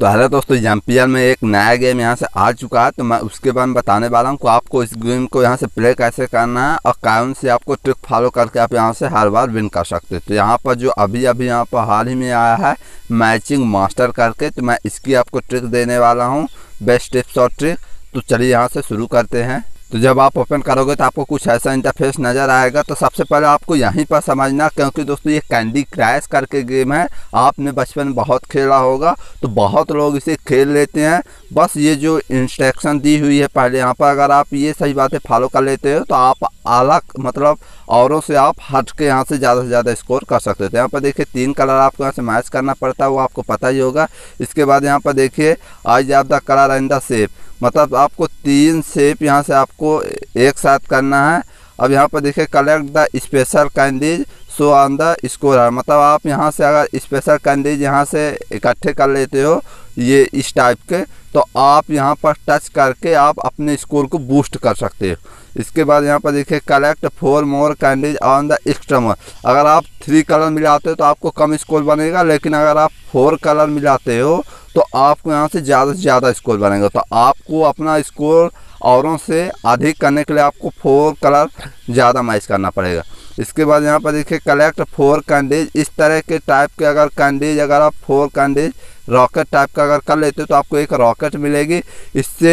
तो हेलो दोस्तों जम्पियर में एक नया गेम यहाँ से आ चुका है तो मैं उसके बारे में बताने वाला हूँ कि आपको इस गेम को यहाँ से प्ले कैसे करना है और कौन से आपको ट्रिक फॉलो करके आप यहाँ से हर बार विन कर सकते हैं तो यहाँ पर जो अभी अभी यहाँ पर हाल ही में आया है मैचिंग मास्टर करके तो मैं इसकी आपको ट्रिक देने वाला हूँ बेस्ट टिप्स और ट्रिक तो चलिए यहाँ से शुरू करते हैं तो जब आप ओपन करोगे तो आपको कुछ ऐसा इंटरफेस नज़र आएगा तो सबसे पहले आपको यहीं पर समझना क्योंकि दोस्तों ये कैंडी क्रैश करके गेम है आपने बचपन में बहुत खेला होगा तो बहुत लोग इसे खेल लेते हैं बस ये जो इंस्ट्रक्शन दी हुई है पहले यहाँ पर अगर आप ये सही बातें फॉलो कर लेते हो तो आप अलग मतलब औरों से आप हट के यहाँ से ज़्यादा से ज़्यादा स्कोर कर सकते थे यहाँ पर देखिए तीन कलर आपको यहाँ से मैच करना पड़ता है वो आपको पता ही होगा इसके बाद यहाँ पर देखिए eye of the colour and the shape मतलब आपको तीन सेप यहाँ से आपको एक साथ करना है अब यहाँ पर देखिए collect the special candies so on the score मतलब आप यहाँ से अगर स्पेशल कैंडीज यहाँ से इकट्ठे कर लेते हो ये इस टाइप के तो आप यहाँ पर टच करके आप अपने स्कोर को बूस्ट कर सकते हो इसके बाद यहाँ पर देखिए collect four more candies on the extremer अगर आप थ्री कलर मिलाते हो तो आपको कम स्कोर बनेगा लेकिन अगर आप फोर कलर मिलाते हो तो आपको यहाँ से ज़्यादा से ज़्यादा स्कोर बनेगा तो आपको अपना स्कोर औरों से अधिक करने के लिए आपको फोर कलर ज़्यादा मैच करना पड़ेगा इसके बाद यहाँ पर देखिए कलेक्ट फोर कैंडेज इस तरह के टाइप के अगर कैंडेज अगर आप फोर कैंडेज रॉकेट टाइप का अगर कर लेते हो तो आपको एक रॉकेट मिलेगी इससे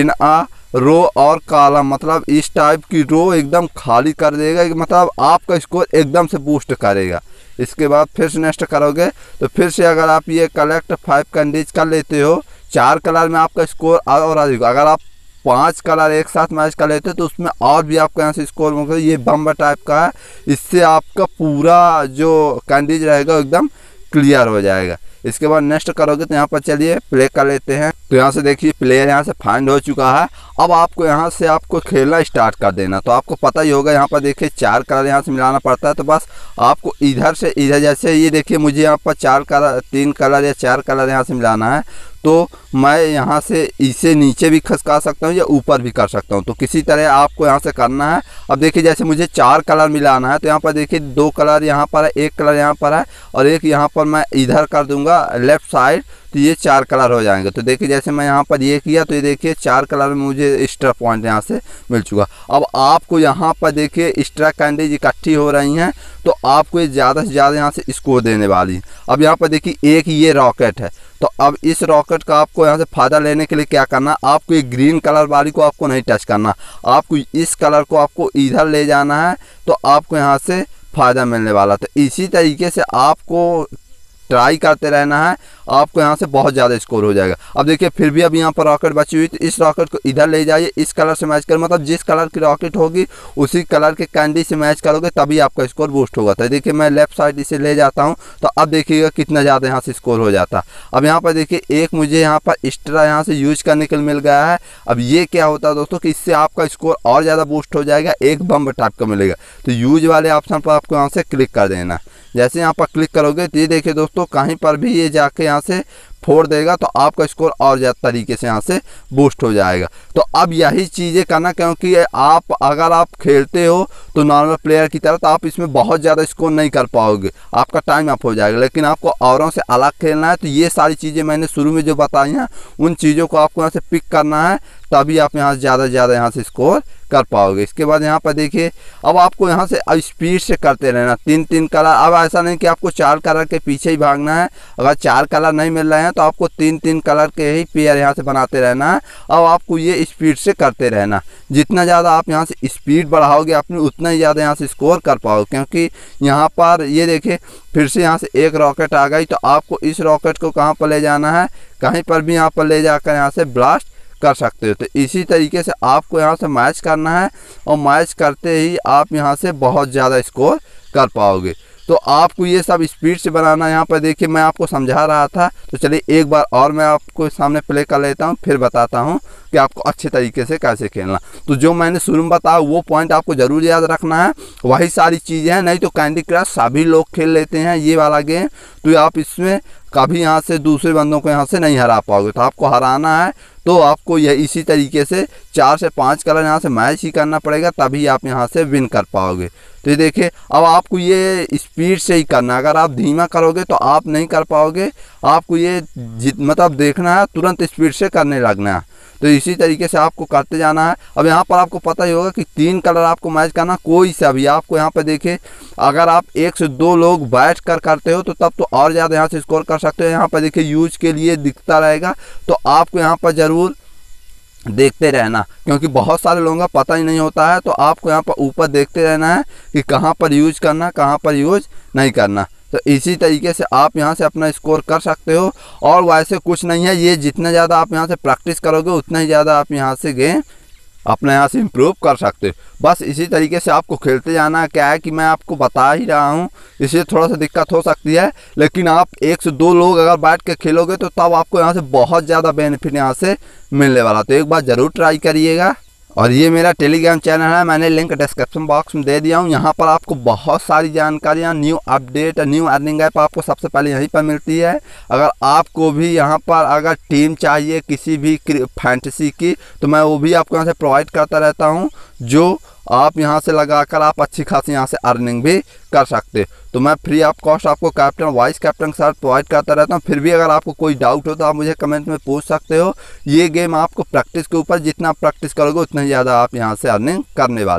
इन आ रो और कॉलम मतलब इस टाइप की रो एकदम खाली कर देगा मतलब आपका स्कोर एकदम से बूस्ट करेगा इसके बाद फिर से नेक्स्ट करोगे तो फिर से अगर आप ये कलेक्ट फाइव कैंडेज कर लेते हो चार कलर में आपका स्कोर और आ जाएगा अगर आप पांच कलर एक साथ मैच कर लेते हैं तो उसमें और भी आपको यहाँ से स्कोर मिल ये बम्बर टाइप का है इससे आपका पूरा जो कैंडीज रहेगा एकदम क्लियर हो जाएगा इसके बाद नेक्स्ट करोगे तो यहाँ पर चलिए प्ले कर लेते हैं तो यहाँ से देखिए प्लेयर यहाँ से फाइंड हो चुका है अब आपको यहाँ से आपको खेलना स्टार्ट कर देना तो आपको पता ही होगा यहाँ पर देखिए चार कलर यहाँ से मिलाना पड़ता है तो बस आपको इधर से इधर जैसे ये देखिए मुझे यहाँ पर चार कलर तीन कलर या चार कलर यहाँ से मिलाना है तो मैं यहाँ से इसे नीचे भी खसका सकता हूँ या ऊपर भी कर सकता हूँ तो किसी तरह आपको यहाँ से करना है अब देखिए जैसे मुझे चार कलर मिलाना है तो यहाँ पर देखिए दो कलर यहाँ पर है एक कलर यहाँ पर है और एक यहाँ पर मैं इधर कर दूँगा लेफ्ट साइड तो ये चार कलर हो जाएंगे तो देखिए जैसे मैं यहाँ पर ये किया तो ये देखिए चार कलर में मुझे एक्स्ट्रा पॉइंट यहाँ से मिल चुका अब आपको यहाँ पर देखिए एक्स्ट्रा कैंडीज इकट्ठी हो रही हैं तो आपको ये ज़्यादा से ज़्यादा यहाँ से स्कोर देने वाली है अब यहाँ पर देखिए एक ये रॉकेट है तो अब इस रॉकेट का आपको यहाँ से फ़ायदा लेने के लिए क्या करना आपको ये ग्रीन कलर वाली को आपको नहीं टच करना आपको इस कलर को आपको इधर ले जाना है तो आपको यहाँ से फ़ायदा मिलने वाला तो इसी तरीके से आपको ट्राई करते रहना है आपको यहाँ से बहुत ज़्यादा स्कोर हो जाएगा अब देखिए फिर भी अब यहाँ पर रॉकेट बची हुई तो इस रॉकेट को इधर ले जाइए इस कलर से मैच करें मतलब जिस कलर की रॉकेट होगी उसी कलर के कैंडी से मैच करोगे तभी आपका स्कोर बूस्ट होगा तो देखिए मैं लेफ्ट साइड इसे ले जाता हूँ तो अब देखिएगा कितना ज़्यादा यहाँ से स्कोर हो जाता अब यहाँ पर देखिए एक मुझे यहाँ पर एक्स्ट्रा यहाँ से यूज करने के लिए मिल गया है अब ये क्या होता है दोस्तों कि इससे आपका स्कोर और ज़्यादा बूस्ट हो जाएगा एक बम टाइप का मिलेगा तो यूज वाले ऑप्शन पर आपको यहाँ से क्लिक कर देना जैसे यहाँ पर क्लिक करोगे तो ये देखिए दोस्तों कहीं पर भी ये जाके यहाँ यहाँ से फोड़ देगा तो आपका स्कोर और ज़्यादा तरीके से यहाँ से बूस्ट हो जाएगा तो अब यही चीज़ें करना क्योंकि आप अगर आप खेलते हो तो नॉर्मल प्लेयर की तरह तो आप इसमें बहुत ज़्यादा स्कोर नहीं कर पाओगे आपका टाइम अप हो जाएगा लेकिन आपको औरों से अलग खेलना है तो ये सारी चीज़ें मैंने शुरू में जो बताई हैं उन चीज़ों को आपको यहाँ से पिक करना है तभी आप यहाँ ज़्यादा से ज़्यादा यहाँ से स्कोर कर पाओगे इसके बाद यहाँ पर देखिए अब आपको यहाँ से अब स्पीड से करते रहना तीन तीन कलर अब ऐसा नहीं कि आपको चार कलर के पीछे ही भागना है अगर चार कलर नहीं मिल रहे हैं हैं तो आपको तीन तीन कलर के ही पेयर यहाँ से बनाते रहना है और आपको ये स्पीड से करते रहना जितना ज़्यादा आप यहाँ से स्पीड बढ़ाओगे अपनी उतना ही ज़्यादा यहाँ से स्कोर कर पाओ क्योंकि यहाँ पर ये देखिए फिर से यहाँ से एक रॉकेट आ गई तो आपको इस रॉकेट को कहाँ पर ले जाना है कहीं पर भी यहाँ पर ले जाकर यहाँ से ब्लास्ट कर सकते हो तो इसी तरीके से आपको यहाँ से मैच करना है और मैच करते ही आप यहाँ से बहुत ज़्यादा स्कोर कर पाओगे तो आपको ये सब स्पीड से बनाना यहाँ पर देखिए मैं आपको समझा रहा था तो चलिए एक बार और मैं आपको सामने प्ले कर लेता हूँ फिर बताता हूँ कि आपको अच्छे तरीके से कैसे खेलना तो जो मैंने शुरू में बताया वो पॉइंट आपको ज़रूर याद रखना है वही सारी चीज़ें हैं नहीं तो कैंडी क्रश सभी लोग खेल लेते हैं ये वाला गेम तो आप इसमें कभी यहाँ से दूसरे बंदों को यहाँ से नहीं हरा पाओगे तो आपको हराना है तो आपको यह इसी तरीके से चार से पाँच कलर यहाँ से मैच ही करना पड़ेगा तभी आप यहाँ से विन कर पाओगे तो ये देखिए अब आपको ये स्पीड से ही करना है अगर आप धीमा करोगे तो आप नहीं कर पाओगे आपको ये मतलब देखना है तुरंत स्पीड से करने लगना है तो इसी तरीके से आपको करते जाना है अब यहाँ पर आपको पता ही होगा कि तीन कलर आपको मैच करना कोई सा भी आपको यहाँ पर देखिए अगर आप एक से दो लोग बैठ कर करते हो तो तब तो और ज़्यादा यहाँ से स्कोर कर सकते हो यहाँ पर देखिए यूज के लिए दिखता रहेगा तो आपको यहाँ पर ज़रूर देखते रहना क्योंकि बहुत सारे लोगों का पता ही नहीं होता है तो आपको यहाँ पर ऊपर देखते रहना है कि कहाँ पर यूज करना कहाँ पर यूज नहीं करना तो इसी तरीके से आप यहाँ से अपना स्कोर कर सकते हो और वैसे कुछ नहीं है ये जितना ज़्यादा आप यहाँ से प्रैक्टिस करोगे उतना ही ज़्यादा आप यहाँ से गेम अपने यहाँ से इम्प्रूव कर सकते हो बस इसी तरीके से आपको खेलते जाना क्या है कि मैं आपको बता ही रहा हूँ इससे थोड़ा सा दिक्कत हो सकती है लेकिन आप एक से दो लोग अगर बैठ के खेलोगे तो तब आपको यहाँ से बहुत ज़्यादा बेनिफिट यहाँ से मिलने वाला तो एक बार ज़रूर ट्राई करिएगा और ये मेरा टेलीग्राम चैनल है मैंने लिंक डिस्क्रिप्शन बॉक्स में दे दिया हूँ यहाँ पर आपको बहुत सारी जानकारियाँ new update new earning app आपको सबसे पहले यहीं पर मिलती है अगर आपको भी यहाँ पर अगर टीम चाहिए किसी भी फैंटसी की तो मैं वो भी आपको यहाँ से प्रोवाइड करता रहता हूँ जो आप यहाँ से लगाकर आप अच्छी खासी यहाँ से अर्निंग भी कर सकते तो मैं फ्री ऑफ कॉस्ट आपको कैप्टन वाइस कैप्टन के साथ प्रोवाइड करता रहता हूँ फिर भी अगर आपको कोई डाउट हो तो आप मुझे कमेंट में पूछ सकते हो ये गेम आपको प्रैक्टिस के ऊपर जितना प्रैक्टिस करोगे उतना ही ज़्यादा आप यहाँ से अर्निंग करने वाले